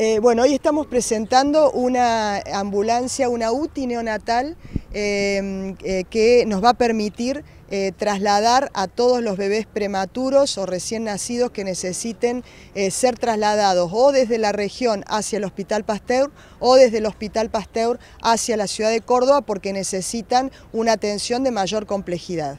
Eh, bueno, hoy estamos presentando una ambulancia, una UTI neonatal eh, eh, que nos va a permitir trasladar a todos los bebés prematuros o recién nacidos que necesiten ser trasladados o desde la región hacia el Hospital Pasteur o desde el Hospital Pasteur hacia la ciudad de Córdoba porque necesitan una atención de mayor complejidad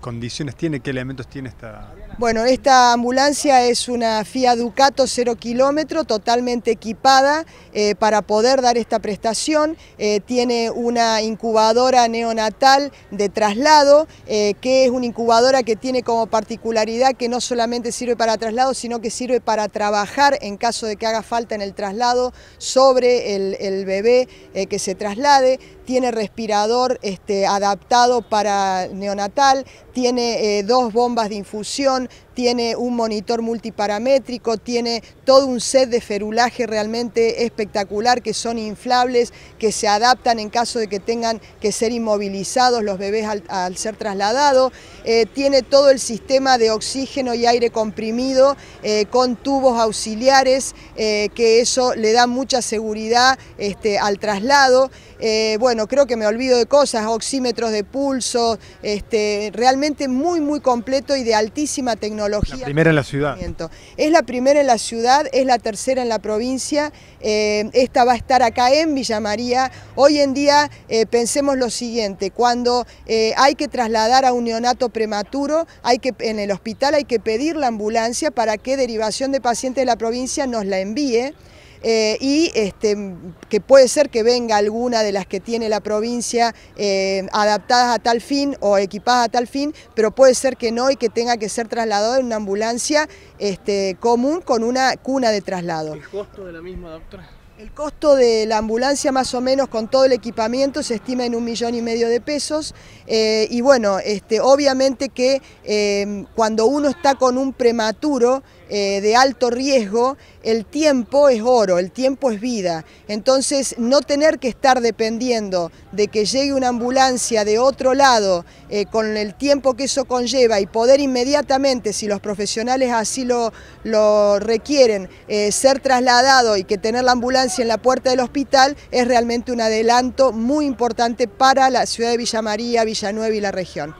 condiciones tiene, qué elementos tiene esta? Bueno, esta ambulancia es una FIA Ducato 0 kilómetro, totalmente equipada eh, para poder dar esta prestación. Eh, tiene una incubadora neonatal de traslado, eh, que es una incubadora que tiene como particularidad que no solamente sirve para traslado, sino que sirve para trabajar en caso de que haga falta en el traslado sobre el, bebé que se traslade. Tiene respirador este, adaptado para neonatal, tiene eh, dos bombas de infusión, tiene un monitor multiparamétrico, tiene todo un set de ferulaje realmente espectacular que son inflables, que se adaptan en caso de que tengan que ser inmovilizados los bebés al, ser trasladados. Eh, tiene todo el sistema de oxígeno y aire comprimido eh, con tubos auxiliares, eh, que eso le da mucha seguridad este, al traslado. bueno, creo que me olvido de cosas, oxímetros de pulso, este, realmente muy, muy completo y de altísima tecnología la primera en la ciudad. Es la primera en la ciudad, es la tercera en la provincia. Eh, esta va a estar acá en Villa María. Hoy en día eh, pensemos lo siguiente, cuando eh, hay que trasladar a un neonato prematuro, hay que, en el hospital hay que pedir la ambulancia para que derivación de pacientes de la provincia nos la envíe. Eh, y este, que puede ser que venga alguna de las que tiene la provincia eh, adaptadas a tal fin o equipadas a tal fin, pero puede ser que no y que tenga que ser trasladada en una ambulancia este, común con una cuna de traslado. ¿El costo de la misma, doctora? El costo de la ambulancia más o menos con todo el equipamiento se estima en un millón y medio de pesos eh, y bueno, este, obviamente que em, cuando uno está con un prematuro eh, de alto riesgo, el tiempo es oro, el tiempo es vida. Entonces no tener que estar dependiendo de que llegue una ambulancia de otro lado eh, con el tiempo que eso conlleva y poder inmediatamente, si los profesionales así lo, lo requieren, ser trasladado y que tener la ambulancia en la puerta del hospital es realmente un adelanto muy importante para la ciudad de Villa María, Villanueva y la región.